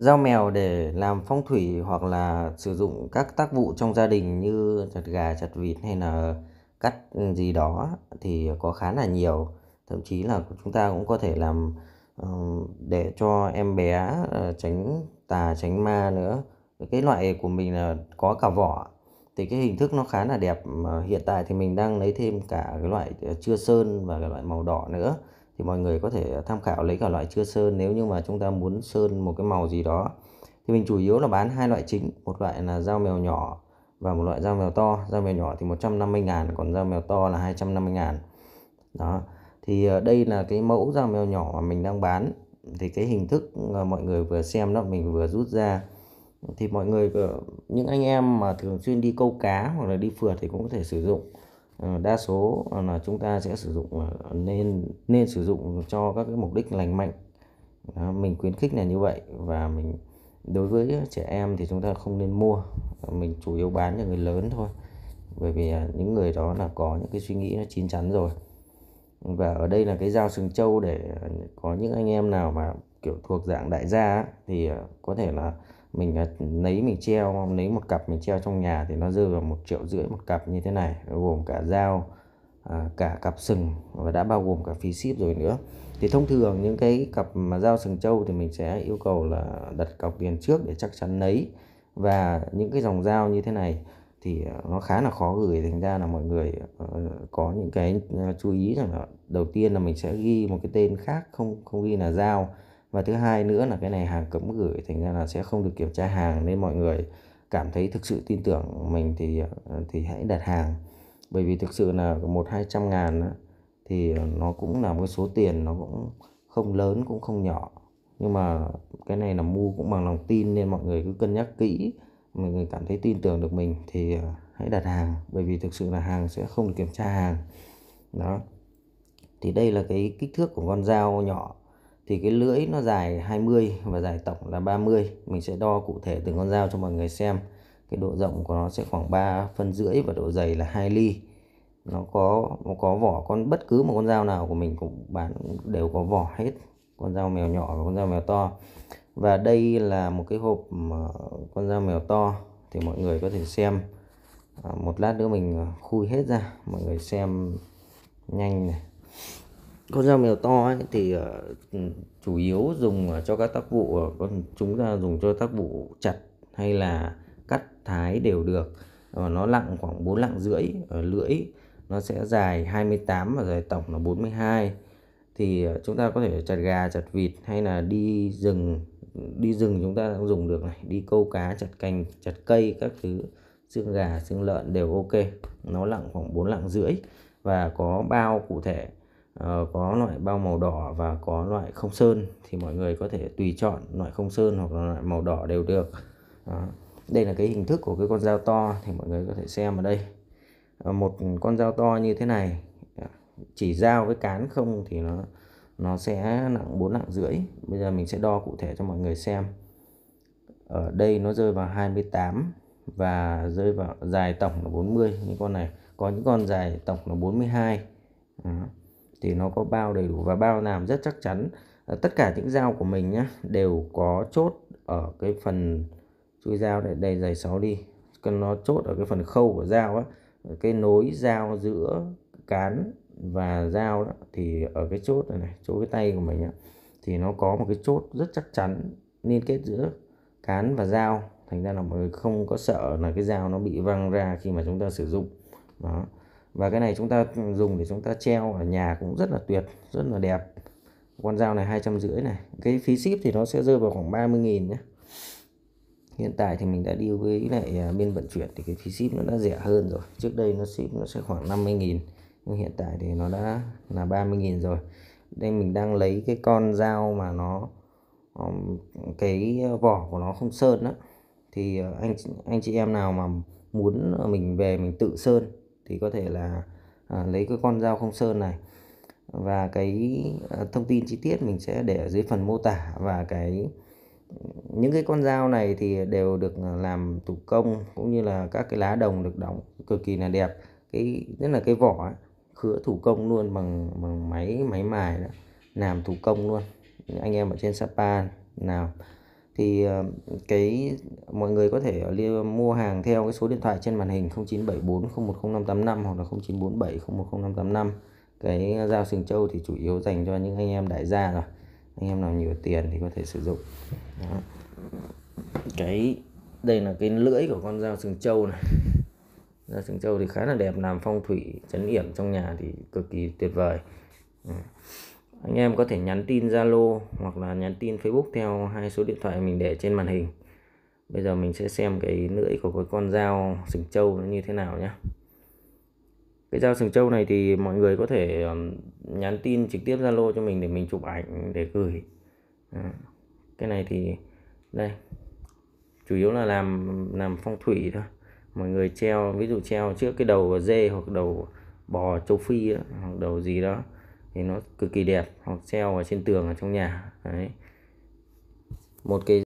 dao mèo để làm phong thủy hoặc là sử dụng các tác vụ trong gia đình như chặt gà chặt vịt hay là cắt gì đó thì có khá là nhiều thậm chí là chúng ta cũng có thể làm ờ, để cho em bé ờ, tránh tà tránh ma nữa cái loại của mình là có cả vỏ thì cái hình thức nó khá là đẹp hiện tại thì mình đang lấy thêm cả cái loại ờ, chưa sơn và cái loại màu đỏ nữa thì mọi người có thể tham khảo lấy cả loại chưa sơn nếu như mà chúng ta muốn sơn một cái màu gì đó thì mình chủ yếu là bán hai loại chính một loại là dao mèo nhỏ và một loại dao mèo to dao mèo nhỏ thì 150 ngàn còn dao mèo to là 250 ngàn đó thì ờ, đây là cái mẫu dao mèo nhỏ mà mình đang bán thì cái hình thức ờ, mọi người vừa xem đó mình vừa rút ra thì mọi người ờ, những anh em mà thường xuyên đi câu cá hoặc là đi phượt thì cũng có thể sử dụng Ờ, đa số là chúng ta sẽ sử dụng ờ, nên nên sử dụng cho các cái mục đích lành mạnh đó, mình khuyến khích là như vậy và mình đối với trẻ em thì chúng ta không nên mua ờ, mình chủ yếu bán cho người lớn thôi bởi vì những người đó là có những cái suy nghĩ nó chín chắn rồi và ở đây là cái dao sừng trâu để có những anh em nào mà kiểu thuộc dạng đại gia thì có thể là mình à, lấy mình treo lấy một cặp mình treo trong nhà thì nó rơi vào một triệu rưỡi một cặp như thế này gồm cả dao à, cả cặp sừng và đã bao gồm cả phí ship rồi nữa thì thông thường những cái cặp mà dao sừng trâu thì mình sẽ yêu cầu là đặt cọc tiền trước để chắc chắn lấy và những cái dòng dao như thế này thì à, nó khá là khó gửi thành ra là mọi người ờ, có những cái chú ý rằng là đầu tiên là mình sẽ ghi một cái tên khác không không ghi là dao và thứ hai nữa là cái này hàng cấm gửi thành ra là sẽ không được kiểm tra hàng nên mọi người cảm thấy thực sự tin tưởng mình thì ờ, thì hãy đặt hàng bởi vì thực sự là một hai trăm ngàn thì nó cũng là một số tiền nó cũng không lớn cũng không nhỏ nhưng mà cái này là mua cũng bằng lòng tin nên mọi người cứ cân nhắc kỹ mọi người cảm thấy tin tưởng được mình thì ờ, hãy đặt hàng bởi vì thực sự là hàng sẽ không được kiểm tra hàng đó thì đây là cái kích thước của con dao nhỏ thì cái lưỡi nó dài 20 và dài tổng là 30 mình sẽ đo cụ thể từng con dao cho mọi người xem cái độ rộng của nó sẽ khoảng 3 phân rưỡi và độ dày là 2 ly nó có nó có vỏ con bất cứ một con dao nào của mình cũng bán đều có vỏ hết con dao mèo nhỏ và con dao mèo to và đây là một cái hộp con dao mèo to thì mọi người có thể xem à, một lát nữa mình khui hết ra mọi người xem nhanh này con dao mèo to ấy, thì uh, chủ yếu dùng ờ, cho các tác vụ ờ, con chúng ta dùng cho tác vụ chặt hay là cắt thái đều được và nó nặng khoảng 4 lạng rưỡi ở lưỡi nó sẽ dài 28 và dài tổng là 42 thì chúng ta có thể chặt gà chặt vịt hay là đi rừng đi rừng chúng ta cũng dùng được này đi câu cá chặt cành chặt cây các thứ xương gà xương lợn đều ok nó nặng khoảng 4 lạng rưỡi và có bao cụ thể Ờ, có loại bao màu đỏ và có loại không sơn thì mọi người có thể tùy chọn loại không sơn hoặc là loại màu đỏ đều được đó. đây là cái hình thức của cái con dao to thì mọi người có thể xem ở đây ờ, một con dao to như thế này à, chỉ dao với cán không thì nó nó sẽ nặng 4 nặng rưỡi bây giờ mình sẽ đo cụ thể cho mọi người xem ở đây nó rơi vào 28 và rơi vào dài tổng là 40 những con này có những con dài tổng là 42 mươi thì nó có bao đầy đủ và bao làm rất chắc chắn ờ, tất cả những dao của mình nhá đều có chốt ở cái phần chui dao để đầy dày 6 đi cần nó chốt ở cái phần khâu của dao á ờ, cái nối dao giữa cán và dao đó thì ở cái chốt này này chỗ cái tay của mình á thì nó có một cái chốt rất chắc chắn liên kết giữa cán và dao thành ra là mọi người không có sợ là cái dao nó bị văng ra khi mà chúng ta sử dụng đó và cái này chúng ta dùng để chúng ta treo ở nhà cũng rất là tuyệt rất là đẹp con dao này hai trăm rưỡi này cái phí ship thì nó sẽ rơi vào khoảng 30 nghìn nhé hiện tại thì mình đã đi với lại à, bên vận chuyển thì cái phí ship nó đã rẻ hơn rồi trước đây nó ship nó sẽ khoảng 50 nghìn nhưng hiện tại thì nó đã là 30 nghìn rồi đây mình đang lấy cái con dao mà nó cái vỏ của nó không sơn đó thì à, anh anh chị em nào mà muốn mình về mình tự sơn thì có thể là à, lấy cái con dao không sơn này và cái à, thông tin chi tiết mình sẽ để ở dưới phần mô tả và cái những cái con dao này thì đều được à, làm thủ công cũng như là các cái lá đồng được đóng cực kỳ là đẹp cái rất là cái vỏ ấy, khứa thủ công luôn bằng bằng máy máy mài đó làm thủ công luôn anh em ở trên Sapa nào thì ờ, cái mọi người có thể mua hàng theo cái số điện thoại trên màn hình 0974 010585 hoặc là 0947 010585 cái dao sừng trâu thì chủ yếu dành cho những anh em đại gia rồi anh em nào nhiều tiền thì có thể sử dụng Đó. cái đây là cái lưỡi của con dao sừng trâu này dao sừng trâu thì khá là đẹp làm phong thủy chấn yểm trong nhà thì cực kỳ tuyệt vời ừ anh em có thể nhắn tin Zalo hoặc là nhắn tin Facebook theo hai số điện thoại mình để trên màn hình bây giờ mình sẽ xem cái lưỡi của cái con dao sừng trâu nó như thế nào nhé cái dao sừng trâu này thì mọi người có thể nhắn tin trực tiếp Zalo cho mình để mình chụp ảnh để gửi cái này thì đây chủ yếu là làm làm phong thủy thôi mọi người treo ví dụ treo trước cái đầu dê hoặc đầu bò châu phi đó, hoặc đầu gì đó thì nó cực kỳ đẹp hoặc treo ở trên tường ở trong nhà đấy một cái